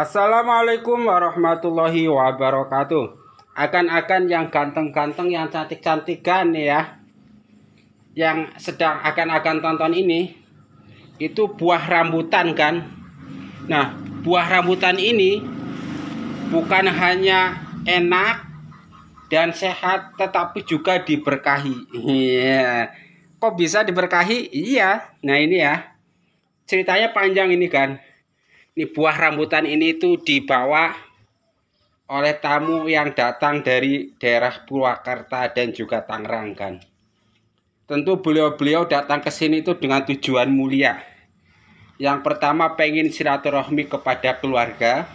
Assalamualaikum warahmatullahi wabarakatuh. Akan-akan yang ganteng-ganteng, yang cantik-cantikan ya, yang sedang akan-akan tonton ini, itu buah rambutan kan? Nah, buah rambutan ini bukan hanya enak dan sehat, tetapi juga diberkahi. Iya. Kok bisa diberkahi? Iya. Nah ini ya, ceritanya panjang ini kan ini buah rambutan ini itu dibawa oleh tamu yang datang dari daerah Purwakarta dan juga Tangerang kan. Tentu beliau-beliau datang ke sini itu dengan tujuan mulia. Yang pertama pengen silaturahmi kepada keluarga,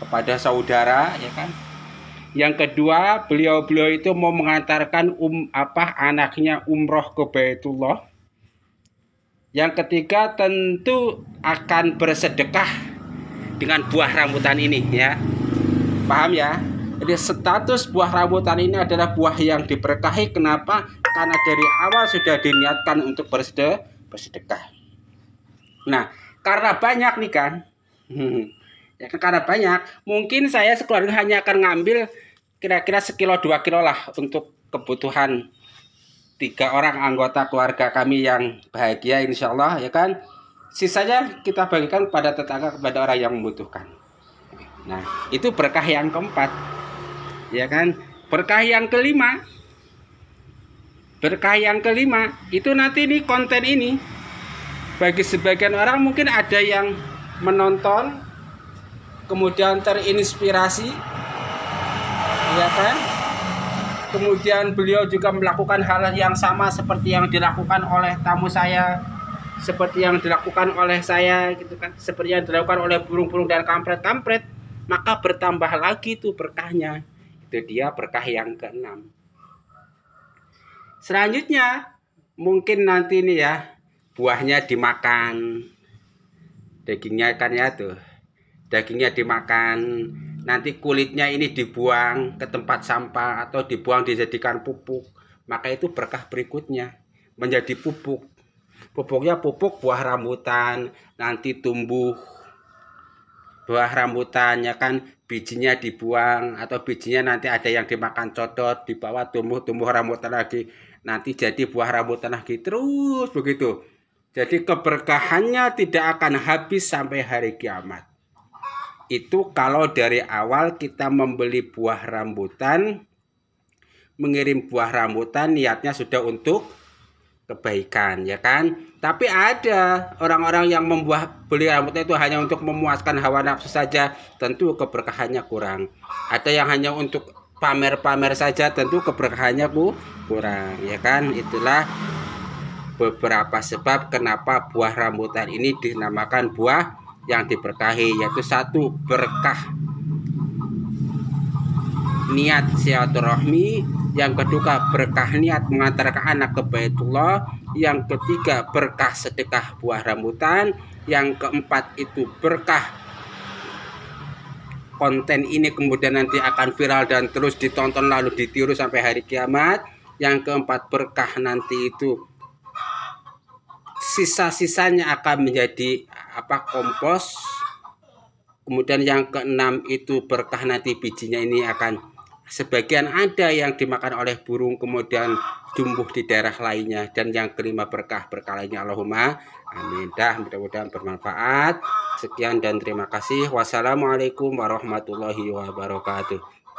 kepada saudara ya kan. Yang kedua, beliau-beliau itu mau mengantarkan um apa anaknya umroh ke Baitullah yang ketiga tentu akan bersedekah dengan buah rambutan ini ya. Paham ya? Jadi status buah rambutan ini adalah buah yang diberkahi. Kenapa? Karena dari awal sudah diniatkan untuk bersedekah. bersedekah. Nah, karena banyak nih kan. ya ya karena banyak, mungkin saya sekeluarga hanya akan ngambil kira-kira sekilo dua kilo lah untuk kebutuhan tiga orang anggota keluarga kami yang bahagia insya Allah ya kan sisanya kita bagikan pada tetangga kepada orang yang membutuhkan nah itu berkah yang keempat ya kan berkah yang kelima berkah yang kelima itu nanti nih konten ini bagi sebagian orang mungkin ada yang menonton kemudian terinspirasi ya kan Kemudian beliau juga melakukan hal yang sama seperti yang dilakukan oleh tamu saya, seperti yang dilakukan oleh saya gitu kan, seperti yang dilakukan oleh burung-burung dan kampret-kampret, maka bertambah lagi tuh berkahnya. Itu dia berkah yang keenam. Selanjutnya mungkin nanti ini ya buahnya dimakan, dagingnya kan ya tuh, dagingnya dimakan, nanti kulitnya ini dibuang ke tempat sampah atau dibuang dijadikan pupuk maka itu berkah berikutnya menjadi pupuk pupuknya pupuk buah rambutan nanti tumbuh buah rambutannya kan bijinya dibuang atau bijinya nanti ada yang dimakan codot di bawah tumbuh-tumbuh rambutan lagi nanti jadi buah rambutan lagi terus begitu jadi keberkahannya tidak akan habis sampai hari kiamat itu kalau dari awal kita membeli buah rambutan, mengirim buah rambutan niatnya sudah untuk kebaikan ya kan. Tapi ada orang-orang yang membuat beli rambutan itu hanya untuk memuaskan hawa nafsu saja, tentu keberkahannya kurang. Ada yang hanya untuk pamer-pamer saja tentu keberkahannya Bu kurang ya kan. Itulah beberapa sebab kenapa buah rambutan ini dinamakan buah yang diberkahi yaitu satu berkah niat silaturahmi yang kedua berkah niat mengantarkan anak ke Baitullah yang ketiga berkah sedekah buah rambutan yang keempat itu berkah konten ini kemudian nanti akan viral dan terus ditonton lalu ditiru sampai hari kiamat yang keempat berkah nanti itu sisa-sisanya akan menjadi apa kompos kemudian yang keenam itu berkah nanti bijinya ini akan sebagian ada yang dimakan oleh burung kemudian tumbuh di daerah lainnya dan yang kelima berkah berkah lainnya Allahumma amin dah mudah-mudahan bermanfaat sekian dan terima kasih wassalamualaikum warahmatullahi wabarakatuh